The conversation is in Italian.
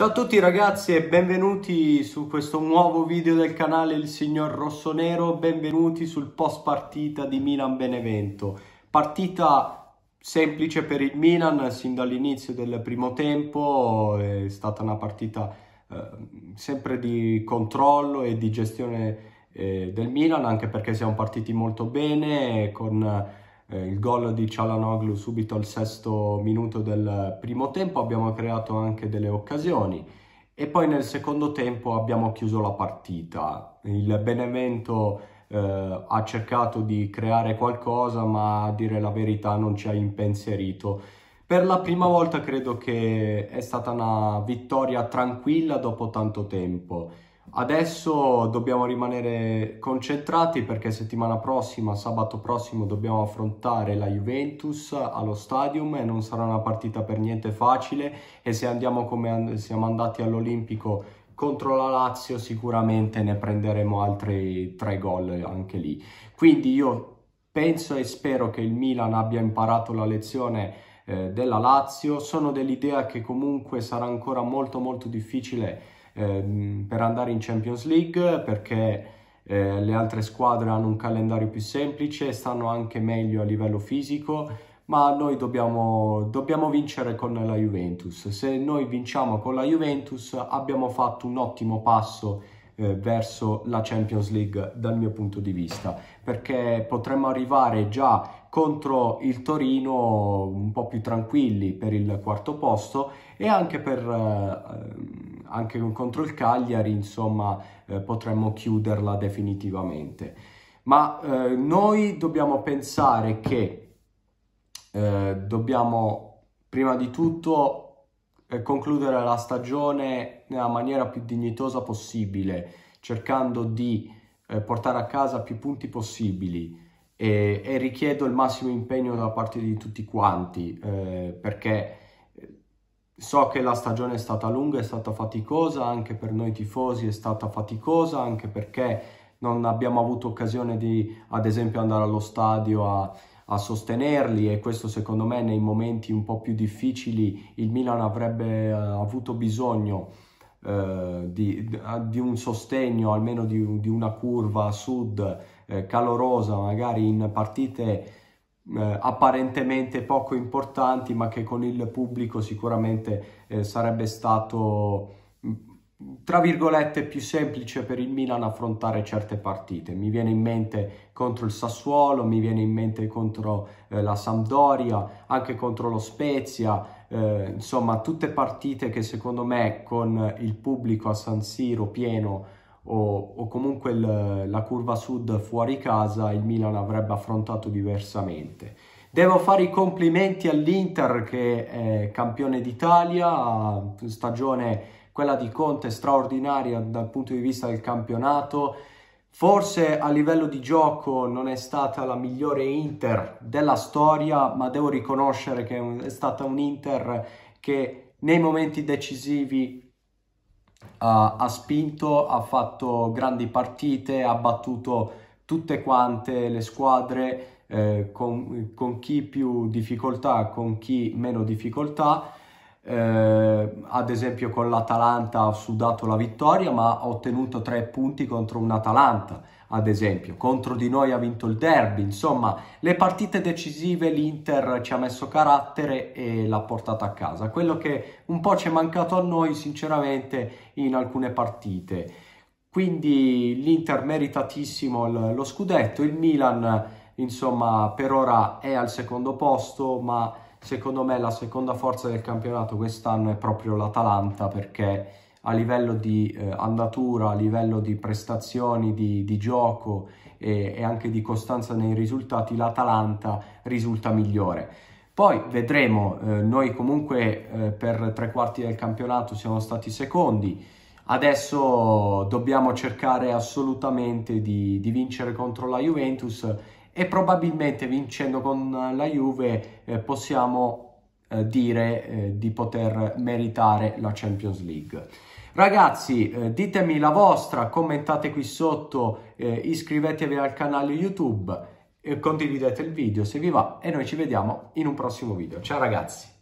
Ciao a tutti ragazzi e benvenuti su questo nuovo video del canale Il Signor Rossonero, benvenuti sul post partita di Milan-Benevento. Partita semplice per il Milan, sin dall'inizio del primo tempo è stata una partita eh, sempre di controllo e di gestione eh, del Milan, anche perché siamo partiti molto bene con eh, il gol di Cialanoglu subito al sesto minuto del primo tempo, abbiamo creato anche delle occasioni e poi nel secondo tempo abbiamo chiuso la partita. Il Benevento eh, ha cercato di creare qualcosa ma a dire la verità non ci ha impensierito. Per la prima volta credo che è stata una vittoria tranquilla dopo tanto tempo. Adesso dobbiamo rimanere concentrati perché settimana prossima, sabato prossimo, dobbiamo affrontare la Juventus allo stadium e non sarà una partita per niente facile e se andiamo come siamo andati all'Olimpico contro la Lazio sicuramente ne prenderemo altri tre gol anche lì. Quindi io penso e spero che il Milan abbia imparato la lezione eh, della Lazio, sono dell'idea che comunque sarà ancora molto molto difficile Ehm, per andare in Champions League perché eh, le altre squadre hanno un calendario più semplice, stanno anche meglio a livello fisico, ma noi dobbiamo, dobbiamo vincere con la Juventus. Se noi vinciamo con la Juventus abbiamo fatto un ottimo passo eh, verso la Champions League dal mio punto di vista perché potremmo arrivare già contro il Torino un po' più tranquilli per il quarto posto e anche per eh, anche contro il Cagliari, insomma, eh, potremmo chiuderla definitivamente. Ma eh, noi dobbiamo pensare che eh, dobbiamo prima di tutto eh, concludere la stagione nella maniera più dignitosa possibile, cercando di eh, portare a casa più punti possibili e, e, richiedo il massimo impegno da parte di tutti quanti eh, perché So che la stagione è stata lunga, è stata faticosa, anche per noi tifosi è stata faticosa, anche perché non abbiamo avuto occasione di, ad esempio, andare allo stadio a, a sostenerli e questo secondo me nei momenti un po' più difficili il Milan avrebbe eh, avuto bisogno eh, di, di, un sostegno, almeno di, di una curva a sud eh, calorosa, magari in partite eh, apparentemente poco importanti ma che con il pubblico sicuramente eh, sarebbe stato mm, tra virgolette più semplice per il Milan affrontare certe partite. Mi viene in mente contro il Sassuolo, mi viene in mente contro eh, la Sampdoria, anche contro lo Spezia, eh, insomma tutte partite che secondo me con il pubblico a San Siro pieno o, o comunque il, la curva sud fuori casa il Milan avrebbe affrontato diversamente. Devo fare i complimenti all'Inter che è campione d'Italia, stagione quella di Conte straordinaria dal punto di vista del campionato. Forse a livello di gioco non è stata la migliore Inter della storia, ma devo riconoscere che è stata un Inter che nei momenti decisivi ha spinto, ha fatto grandi partite, ha battuto tutte quante le squadre eh, con, con, chi più difficoltà, con chi meno difficoltà. Eh, ad esempio con l'Atalanta ho sudato la vittoria, ma ho ottenuto tre punti contro un Atalanta, ad esempio. Contro di noi ha vinto il derby, insomma, le partite decisive l'Inter ci ha messo carattere e l'ha portata a casa. Quello che un po' ci è mancato a noi, sinceramente, in alcune partite. Quindi l'Inter meritatissimo lo scudetto, il Milan insomma per ora è al secondo posto ma Secondo me la seconda forza del campionato quest'anno è proprio l'Atalanta perché a livello di eh, andatura, a livello di prestazioni, di, di gioco e, e anche di costanza nei risultati, l'Atalanta risulta migliore. Poi vedremo, eh, noi comunque eh, per tre quarti del campionato siamo stati secondi, adesso dobbiamo cercare assolutamente di, di vincere contro la Juventus e probabilmente vincendo con la Juve eh, possiamo eh, dire eh, di poter meritare la Champions League. Ragazzi, eh, ditemi la vostra, commentate qui sotto, iscrivetevi al canale YouTube, condividete il video se vi va e noi ci vediamo in un prossimo video. Ciao ragazzi!